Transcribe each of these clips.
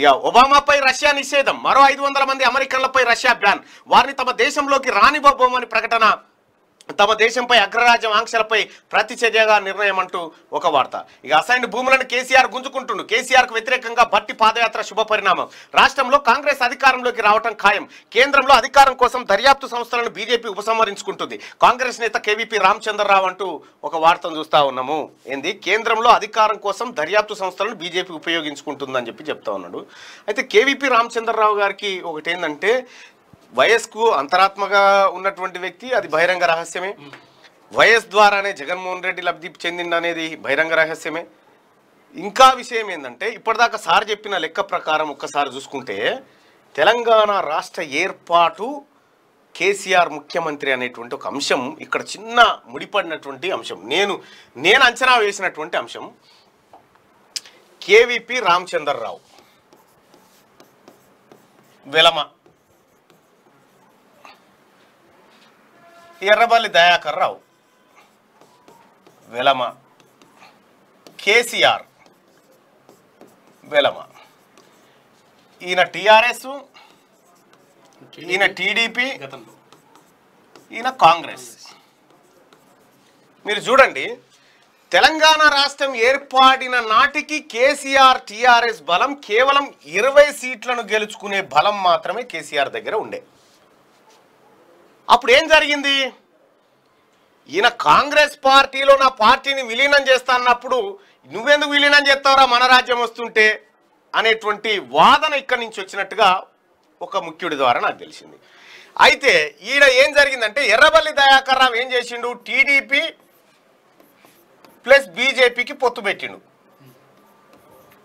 ఇక ఒబామాపై రష్యా నిషేధం మరో ఐదు మంది అమెరికన్లపై రష్యా బ్యాన్ వారిని తమ దేశంలోకి రానిబోబోమని ప్రకటన తమ దేశంపై అగ్రరాజ్యం ఆంక్షలపై ప్రతిచర్యగా నిర్ణయం అంటూ ఒక వార్త ఇక అసైన్ భూములను కేసీఆర్ గుంజుకుంటుండు కేసీఆర్కు వ్యతిరేకంగా భట్టి పాదయాత్ర శుభ పరిణామం రాష్ట్రంలో కాంగ్రెస్ అధికారంలోకి రావటం ఖాయం కేంద్రంలో అధికారం కోసం దర్యాప్తు సంస్థలను బీజేపీ ఉపసంహరించుకుంటుంది కాంగ్రెస్ నేత కేవీపీ రామచంద్రరావు అంటూ ఒక వార్తను చూస్తా ఉన్నాము ఏంది కేంద్రంలో అధికారం కోసం దర్యాప్తు సంస్థలను బీజేపీ ఉపయోగించుకుంటుందని చెప్పి చెప్తా ఉన్నాడు అయితే కేవీపీ రామచంద్రరావు గారికి ఒకటేందంటే వయస్కు అంతరాత్మగా ఉన్నటువంటి వ్యక్తి అది బహిరంగ రహస్యమే వయస్ ద్వారానే జగన్మోహన్ రెడ్డి లబ్ధి చెందిందనేది బహిరంగ రహస్యమే ఇంకా విషయం ఏంటంటే ఇప్పటిదాకా సార్ చెప్పిన లెక్క ప్రకారం ఒక్కసారి చూసుకుంటే తెలంగాణ రాష్ట్ర ఏర్పాటు కేసీఆర్ ముఖ్యమంత్రి అనేటువంటి ఒక అంశం ఇక్కడ చిన్న ముడిపడినటువంటి అంశం నేను నేను అంచనా వేసినటువంటి అంశం కేవీపీ రామచంద్రరావు వెలమ ఎర్రబల్లి దయాకర్ రావు వెలమ కేసీఆర్ వెలమ ఈయన టీఆర్ఎస్ ఈయన టీడీపీ ఈయన కాంగ్రెస్ మీరు చూడండి తెలంగాణ రాష్ట్రం ఏర్పాడిన నాటికి కేసీఆర్ టీఆర్ఎస్ బలం కేవలం ఇరవై సీట్లను గెలుచుకునే బలం మాత్రమే కేసీఆర్ దగ్గర ఉండే అప్పుడు ఏం జరిగింది ఈయన కాంగ్రెస్ పార్టీలో నా పార్టీని విలీనం చేస్తా అన్నప్పుడు నువ్వెందుకు విలీనం చేస్తావరా మన రాజ్యం వస్తుంటే అనేటువంటి వాదన ఇక్కడి నుంచి వచ్చినట్టుగా ఒక ముఖ్యుడి ద్వారా నాకు తెలిసింది అయితే ఈడ ఏం జరిగిందంటే ఎర్రబల్లి దయాకర్ రావు ఏం చేసిండు టీడీపీ ప్లస్ బీజేపీకి పొత్తు పెట్టిండు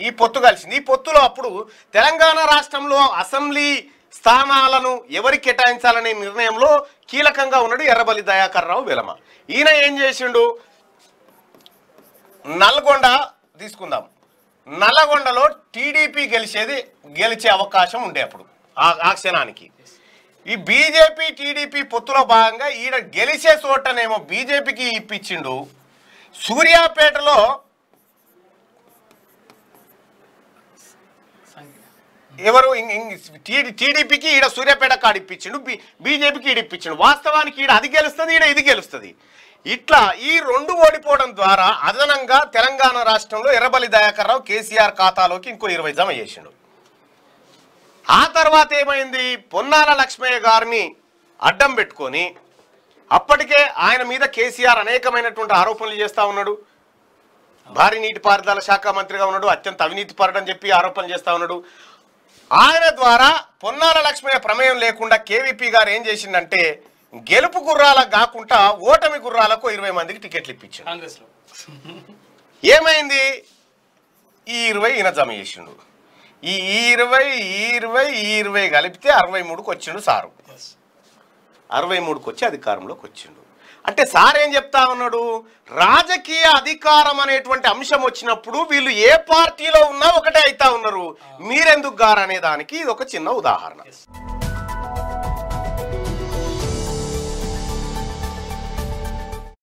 ఈ పొత్తు కలిసింది ఈ పొత్తులో అప్పుడు తెలంగాణ రాష్ట్రంలో అసెంబ్లీ స్థానాలను ఎవరికి కేటాయించాలనే నిర్ణయంలో కీలకంగా ఉన్నాడు ఎర్రబల్లి దయాకర్ రావు వెలమ ఈయన ఏం చేసిండు నల్గొండ తీసుకుందాం నల్గొండలో టీడీపీ గెలిచేది గెలిచే అవకాశం ఉండే అప్పుడు ఆ క్షణానికి ఈ బీజేపీ టీడీపీ పొత్తులో భాగంగా ఈయన గెలిచే చోటనేమో బీజేపీకి ఇప్పించిండు సూర్యాపేటలో ఎవరు టీడీపీకి ఈడ సూర్యాపేట కాడిప్పించిండు బీజేపీకి ఈడిప్పించిండు వాస్తవానికి ఈడ అది గెలుస్తుంది ఈడ ఇది గెలుస్తుంది ఇట్లా ఈ రెండు ఓడిపోవడం ద్వారా అదనంగా తెలంగాణ రాష్ట్రంలో ఎర్రబలి దయాకర్రావు కేసీఆర్ ఖాతాలోకి ఇంకో ఇరవై జమ చేసిండు ఆ తర్వాత ఏమైంది పొన్నాల లక్ష్మయ్య గారిని అడ్డం పెట్టుకొని అప్పటికే ఆయన మీద కేసీఆర్ అనేకమైనటువంటి ఆరోపణలు చేస్తూ ఉన్నాడు భారీ నీటిపారుదల శాఖ మంత్రిగా ఉన్నాడు అత్యంత అవినీతి పరడని చెప్పి ఆరోపణలు చేస్తూ ఉన్నాడు ఆయన ద్వారా పొన్నాల లక్ష్మయ్య ప్రమేయం లేకుండా కేవీపీ గారు ఏం చేసిందంటే గెలుపు గుర్రాలకు కాకుండా ఓటమి గుర్రాలకు ఇరవై మందికి టికెట్లు ఇప్పించారు ఏమైంది ఈ ఇరవై ఈయన జమ చేసిండు ఈ ఇరవై ఇరవై ఇరవై కలిపితే అరవై మూడుకు వచ్చిండు సారు అరవై మూడుకు వచ్చి అధికారంలోకి వచ్చిండు అంటే సార్ ఏం చెప్తా ఉన్నాడు రాజకీయ అధికారం అనేటువంటి అంశం వచ్చినప్పుడు వీళ్ళు ఏ పార్టీలో ఉన్నా ఒకటే అవుతా ఉన్నారు మీరెందుకు గారు అనే దానికి ఇది ఒక చిన్న ఉదాహరణ